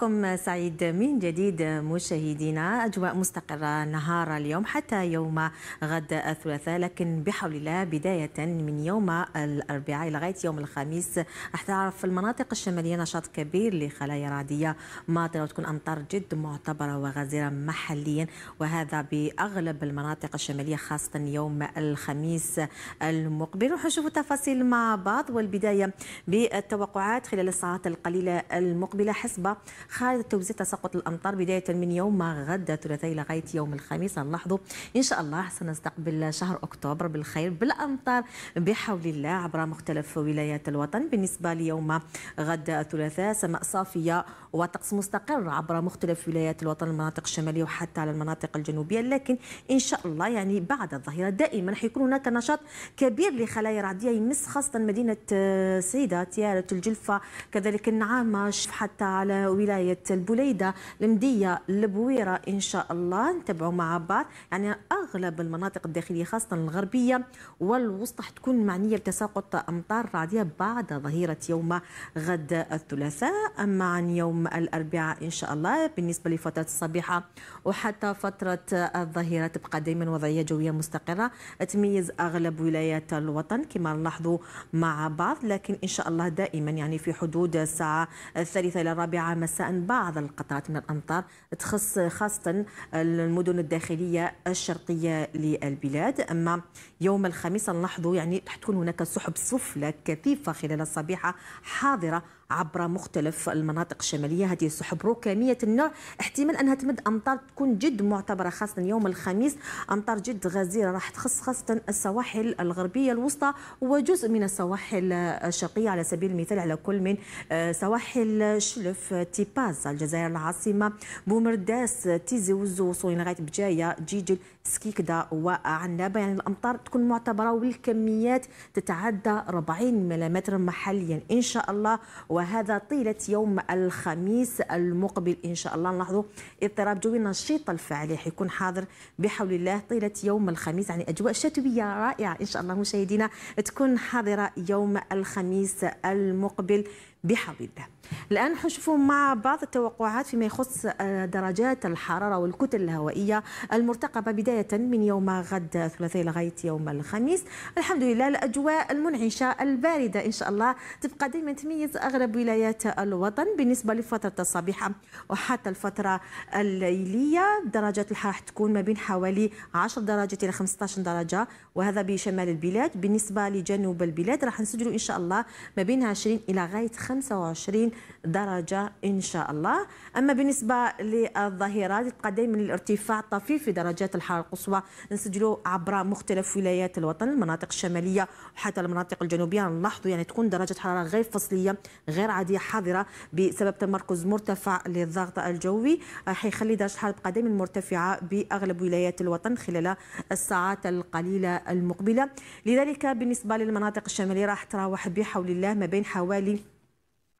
بكم سعيد من جديد مشاهدينا أجواء مستقرة نهار اليوم حتى يوم غد الثلاثاء لكن بحول الله بداية من يوم الأربعاء لغاية يوم الخميس راح تعرف في المناطق الشمالية نشاط كبير لخلايا رعدية ماطرة وتكون أمطار جد معتبرة وغزيرة محليا وهذا بأغلب المناطق الشمالية خاصة يوم الخميس المقبل راح نشوف تفاصيل مع بعض والبداية بالتوقعات خلال الساعات القليلة المقبلة حسب خارطة توزيع تساقط الأمطار بداية من يوم ما غدا ثلاثاء لغاية يوم الخميس نلاحظوا إن شاء الله سنستقبل شهر أكتوبر بالخير بالأمطار بحول الله عبر مختلف ولايات الوطن بالنسبة ليوم غدا الثلاثاء سماء صافية وطقس مستقر عبر مختلف ولايات الوطن المناطق الشمالية وحتى على المناطق الجنوبية لكن إن شاء الله يعني بعد الظهيرة دائما حيكون هناك نشاط كبير لخلايا رعدية يمس خاصة مدينة آه، سيدة تيارة الجلفة كذلك النعامة حتى على ولاية ولايه البليده المديه البويره ان شاء الله نتابعوا مع بعض يعني اغلب المناطق الداخليه خاصه الغربيه والوسطى حتكون معنيه بتساقط امطار رعديه بعد ظهيره يوم غد الثلاثاء اما عن يوم الاربعاء ان شاء الله بالنسبه لفتره الصبيحه وحتى فتره الظهيره تبقى دائما وضعيه جويه مستقره تميز اغلب ولايات الوطن كما نلاحظوا مع بعض لكن ان شاء الله دائما يعني في حدود الساعه الثالثه الى الرابعه مساء بأن بعض القطرات من الأمطار تخص خاصة المدن الداخلية الشرقية للبلاد أما يوم الخميس نلاحظ يعني تكون هناك سحب سفلى كثيفة خلال الصبيحة حاضرة عبر مختلف المناطق الشماليه هذه السحب ركاميه النوع احتمال انها تمد امطار تكون جد معتبره خاصه يوم الخميس امطار جد غزيره راح تخص خاصه السواحل الغربيه الوسطى وجزء من السواحل الشرقيه على سبيل المثال على كل من آه، سواحل شلف تيباز الجزائر العاصمه بومرداس تيزي وزو لغايه بجايه جيجل سكيكدا وعنابه يعني الامطار تكون معتبره والكميات تتعدى 40 ملم محليا ان شاء الله وهذا طيلة يوم الخميس المقبل إن شاء الله نلاحظوا اضطراب جوي نشيط الفعل حيكون حاضر بحول الله طيلة يوم الخميس يعني أجواء شتوية رائعة إن شاء الله مشاهدينا تكون حاضرة يوم الخميس المقبل بحبيبه الان حنشوفوا مع بعض التوقعات فيما يخص آه، درجات الحراره والكتل الهوائيه المرتقبه بدايه من يوم غد الثلاثاء لغايه يوم الخميس الحمد لله الاجواء المنعشه البارده ان شاء الله تبقى دائما تميز اغلب ولايات الوطن بالنسبه لفتره الصبيحه وحتى الفتره الليليه درجات الحراره تكون ما بين حوالي 10 درجات الى 15 درجه وهذا بشمال البلاد بالنسبه لجنوب البلاد راح نسجلوا ان شاء الله ما بين 20 الى غايه 25 درجة إن شاء الله أما بالنسبة للظهيرات تبقى دائما الارتفاع طفيف في درجات الحرارة القصوى نسجلوا عبر مختلف ولايات الوطن المناطق الشمالية وحتى المناطق الجنوبية نلاحظوا يعني تكون درجة حرارة غير فصلية غير عادية حاضرة بسبب تمركز مرتفع للضغط الجوي حيخلي درجة الحرارة تبقى دائما مرتفعة بأغلب ولايات الوطن خلال الساعات القليلة المقبلة لذلك بالنسبة للمناطق الشمالية راح تراوح بحول الله ما بين حوالي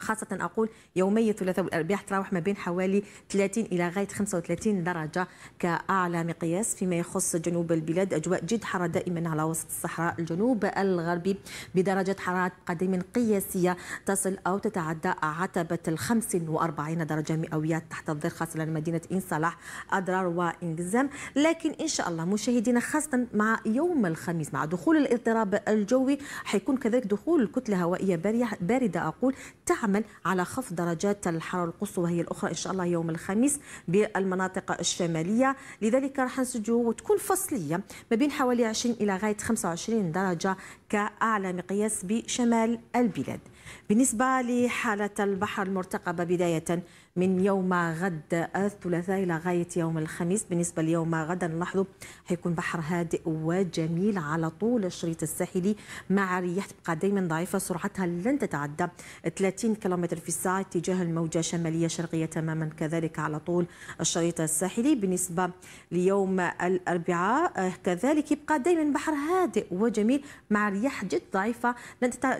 خاصة أقول يومي الثلاثاء والأربعاء تراوح ما بين حوالي 30 إلى غاية 35 درجة كأعلى مقياس فيما يخص جنوب البلاد أجواء جد حارة دائما على وسط الصحراء الجنوب الغربي بدرجة حرارة قديم قياسية تصل أو تتعدى عتبة ال 45 درجة مئوية تحت الظل خاصة مدينة إن صلاح أضرار وإنجزام لكن إن شاء الله مشاهدينا خاصة مع يوم الخميس مع دخول الاضطراب الجوي حيكون كذلك دخول الكتلة هوائية باردة أقول تعمل العمل على خفض درجات الحرارة القصوى وهي الأخرى إن شاء الله يوم الخميس بالمناطق الشمالية لذلك راح نسجو وتكون فصلية ما بين حوالي 20 إلى غاية 25 درجة كأعلى مقياس بشمال البلاد بالنسبة لحالة البحر المرتقبة بداية من يوم غد الثلاثاء إلى غاية يوم الخميس بالنسبة ليوم غدا نلاحظوا حيكون بحر هادئ وجميل على طول الشريط الساحلي مع رياح تبقى دائما ضعيفة سرعتها لن تتعدى 30 كم في الساعة اتجاه الموجة شمالية شرقية تماما كذلك على طول الشريط الساحلي بالنسبة ليوم الأربعاء آه، كذلك يبقى دائما بحر هادئ وجميل مع رياح جد ضعيفة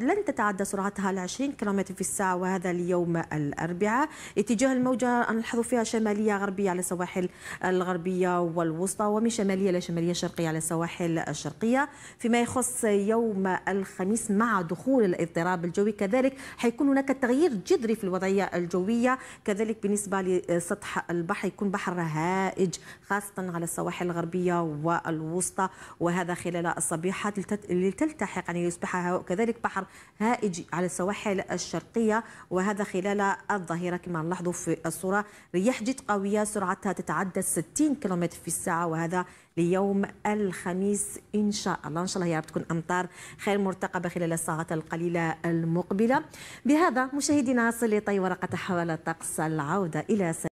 لن تتعدى سرعتها على 20 كم في الساعة وهذا اليوم الأربعاء اتجاه الموجة نلحظ فيها شمالية غربية على السواحل الغربية والوسطى ومن شمالية إلى شمالية شرقية على السواحل الشرقية فيما يخص يوم الخميس مع دخول الاضطراب الجوي كذلك حيكون هناك تغيير جذري في الوضعية الجوية كذلك بالنسبة لسطح البحر يكون بحر هائج خاصة على السواحل الغربية والوسطى وهذا خلال الصبيحة لتلتحق يعني يصبح كذلك بحر هائج على السواحل السواحل الشرقية وهذا خلال الظهيرة كما نلاحظوا في الصورة رياح جد قوية سرعتها تتعدى 60 كم في الساعة وهذا ليوم الخميس إن شاء الله إن شاء الله يا رب تكون أمطار خير مرتقبة خلال الساعات القليلة المقبلة بهذا مشاهدينا صلي طي ورقة حول الطقس العودة إلى